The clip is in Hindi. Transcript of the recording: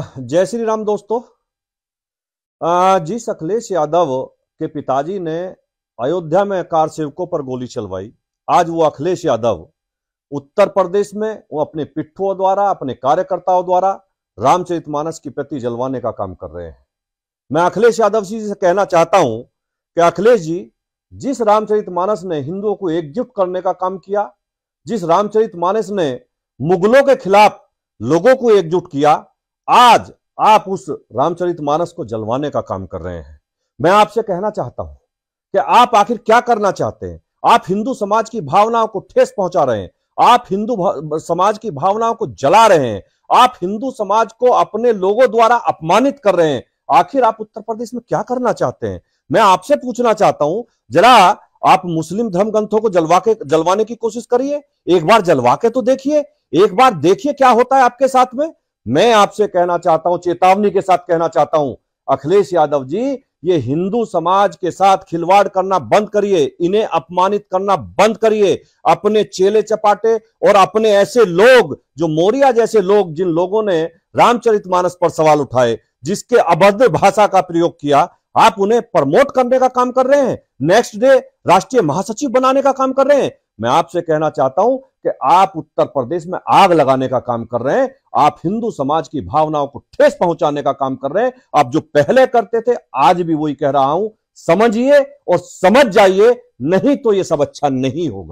जय श्री राम दोस्तों जिस अखिलेश यादव के पिताजी ने अयोध्या में कार सेवकों पर गोली चलवाई आज वो अखिलेश यादव उत्तर प्रदेश में वो अपने पिट्ठुओं द्वारा अपने कार्यकर्ताओं द्वारा रामचरितमानस की प्रति जलवाने का काम कर रहे हैं मैं अखिलेश यादव जी से कहना चाहता हूं कि अखिलेश जी जिस रामचरितमानस ने हिंदुओं को एकजुट करने का काम किया जिस रामचरितमानस ने मुगलों के खिलाफ लोगों को एकजुट किया आज आप उस रामचरित मानस को जलवाने का काम कर रहे हैं मैं आपसे कहना चाहता हूं कि आप आखिर क्या करना चाहते हैं आप हिंदू समाज की भावनाओं को ठेस पहुंचा रहे हैं आप हिंदू समाज की भावनाओं को जला रहे हैं आप हिंदू समाज को अपने लोगों द्वारा अपमानित कर रहे हैं आखिर आप उत्तर प्रदेश में क्या करना चाहते हैं मैं आपसे पूछना चाहता हूं जरा आप मुस्लिम धर्म ग्रंथों को जलवा के जलवाने की कोशिश करिए एक बार जलवा के तो देखिए एक बार देखिए क्या होता है आपके साथ में मैं आपसे कहना चाहता हूं चेतावनी के साथ कहना चाहता हूं अखिलेश यादव जी ये हिंदू समाज के साथ खिलवाड़ करना बंद करिए इन्हें अपमानित करना बंद करिए अपने चेले चपाटे और अपने ऐसे लोग जो मोरिया जैसे लोग जिन लोगों ने रामचरितमानस पर सवाल उठाए जिसके अभद्र भाषा का प्रयोग किया आप उन्हें प्रमोट करने का काम कर रहे हैं नेक्स्ट डे राष्ट्रीय महासचिव बनाने का काम कर रहे हैं मैं आपसे कहना चाहता हूं कि आप उत्तर प्रदेश में आग लगाने का काम कर रहे हैं आप हिंदू समाज की भावनाओं को ठेस पहुंचाने का काम कर रहे हैं आप जो पहले करते थे आज भी वही कह रहा हूं समझिए और समझ जाइए नहीं तो यह सब अच्छा नहीं होगा